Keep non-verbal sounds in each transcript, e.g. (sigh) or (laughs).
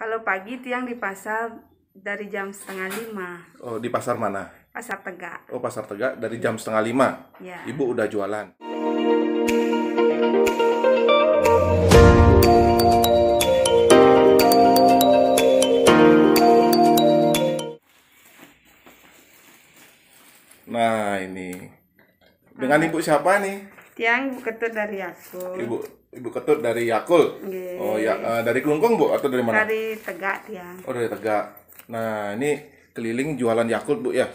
Kalau pagi tiang di pasar dari jam setengah lima. Oh, di pasar mana? Pasar Tegak. Oh, pasar Tegak dari jam setengah lima. Ya. Ibu udah jualan. Nah, ini. Dengan Ibu siapa nih? Tiang Ibu Ketut dari aku. Ibu Ibu Ketut dari Yakul. Iya. Oh ya uh, dari Kelungkung Bu atau dari mana? Dari Tegak ya. Oh dari Tegak. Nah, ini keliling jualan Yakult Bu ya.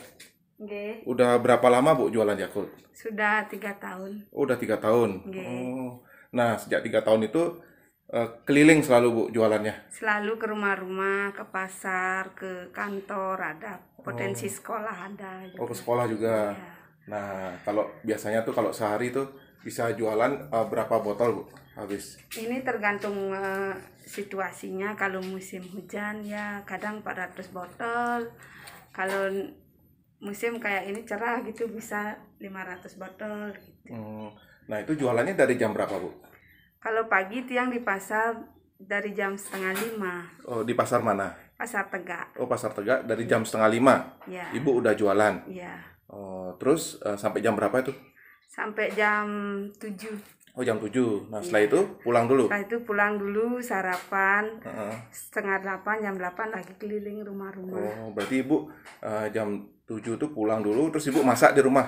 Ye. Udah berapa lama Bu jualan Yakult? Sudah tiga tahun. Oh, udah tiga tahun. Ye. Oh. Nah, sejak tiga tahun itu uh, keliling selalu Bu jualannya. Selalu ke rumah-rumah, ke pasar, ke kantor ada potensi oh. sekolah ada. Potensi gitu. Oh, ke sekolah juga. Yeah. Nah, kalau biasanya tuh kalau sehari tuh bisa jualan uh, berapa botol bu habis ini tergantung uh, situasinya kalau musim hujan ya kadang 400 botol kalau musim kayak ini cerah gitu bisa 500 botol gitu. Hmm. Nah, itu jualannya dari jam berapa, Bu? Kalau pagi tiang di pasar dari jam setengah lima. Oh, di pasar mana? Pasar Tegak. Oh, pasar Tegak dari jam setengah lima. Ya. Ibu udah jualan. Iya. Oh, terus uh, sampai jam berapa itu? sampai jam 7 oh jam 7 nah setelah iya. itu pulang dulu setelah itu pulang dulu sarapan uh -huh. setengah delapan jam 8 lagi keliling rumah-rumah oh berarti ibu uh, jam 7 itu pulang dulu terus ibu masak di rumah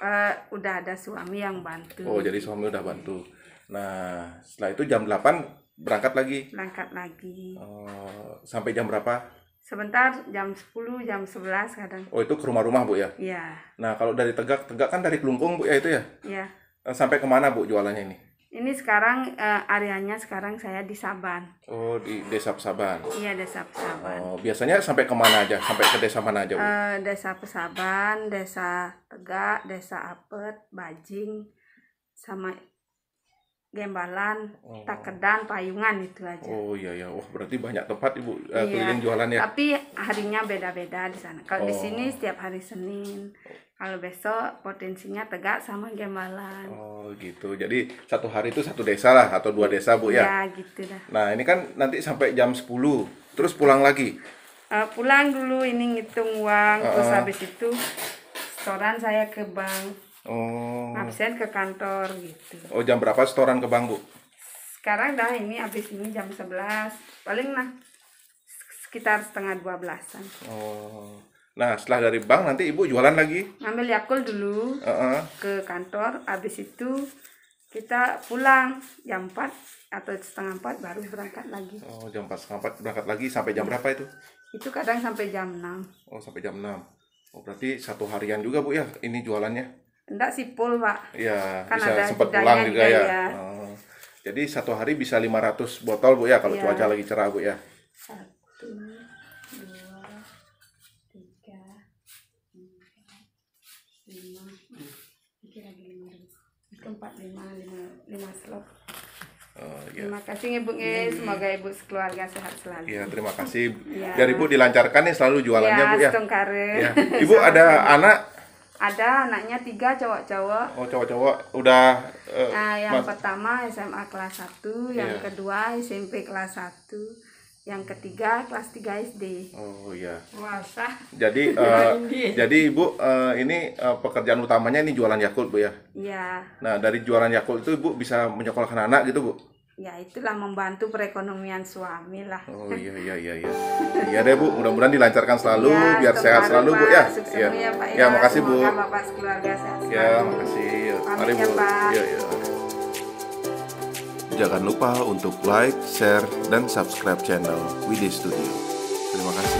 uh, udah ada suami yang bantu oh jadi suami udah bantu nah setelah itu jam 8 berangkat lagi berangkat lagi oh, sampai jam berapa sebentar jam 10 jam 11 kadang oh itu ke rumah-rumah bu ya iya nah kalau dari tegak tegak kan dari kelungkung bu ya itu ya iya eh, sampai kemana bu jualannya ini ini sekarang uh, areanya sekarang saya di Saban oh di desa Pesaban iya desa Pesaban oh biasanya sampai kemana aja sampai ke desa mana aja bu uh, desa Pesaban desa Tegak desa Apet Bajing sama gembalan, oh. takedan, payungan itu aja. Oh iya ya, wah berarti banyak tempat ibu eh, iya. keliling jualan ya. Tapi harinya beda-beda di sana. Kalau oh. di sini oh. setiap hari Senin. Kalau besok potensinya tegak sama gembalan. Oh gitu. Jadi satu hari itu satu desa lah atau dua desa bu ya? Ya gitu dah. Nah ini kan nanti sampai jam 10 terus pulang lagi. Uh, pulang dulu ini ngitung uang uh -uh. terus habis itu setoran saya ke bank Oh. Absen ke kantor gitu. Oh, jam berapa setoran ke bank bu? Sekarang dah ini habis ini jam 11. Paling nah sekitar setengah dua belasan. Oh. Nah, setelah dari bank nanti Ibu jualan lagi? Ngambil Yakul dulu uh -uh. ke kantor, habis itu kita pulang jam 4 atau setengah 4 baru berangkat lagi. Oh, jam 4 setengah 4 berangkat lagi sampai jam iya. berapa itu? Itu kadang sampai jam 6. Oh, sampai jam 6. Oh, berarti satu harian juga Bu ya ini jualannya? enggak sipul pak ya kan bisa sempat pulang juga, ya, iya. oh. jadi satu hari bisa 500 botol bu ya kalau ya. cuaca lagi cerah bu ya satu dua tiga lima lima empat lima lima lima slot Oh, ya. Terima kasih Ibu Nge, iya, iya. semoga Ibu sekeluarga sehat selalu. Iya, terima kasih. ya. Biar Ibu dilancarkan nih selalu jualannya ya, Bu ya. ya. (laughs) Ibu ada anak ada anaknya tiga cowok-cowok oh cowok-cowok udah uh, nah, yang mas... pertama SMA kelas 1 yang iya. kedua SMP kelas 1 yang ketiga kelas 3 SD oh iya Masa. jadi uh, (laughs) jadi ibu uh, ini uh, pekerjaan utamanya ini jualan Yakult bu ya iya yeah. nah dari jualan Yakult itu ibu bisa menyekolahkan anak gitu bu ya itulah membantu perekonomian suami lah. Oh iya iya iya iya. Iya deh Bu, mudah-mudahan dilancarkan selalu, ya, biar sehat selalu Bu ya. Iya. Ya, ya, makasih Bu. Bapak sehat ya, selalu. Ya, makasih. Mari ya, Bu. Iya iya. Jangan lupa untuk like, share, dan subscribe channel Widi Studio. Terima kasih.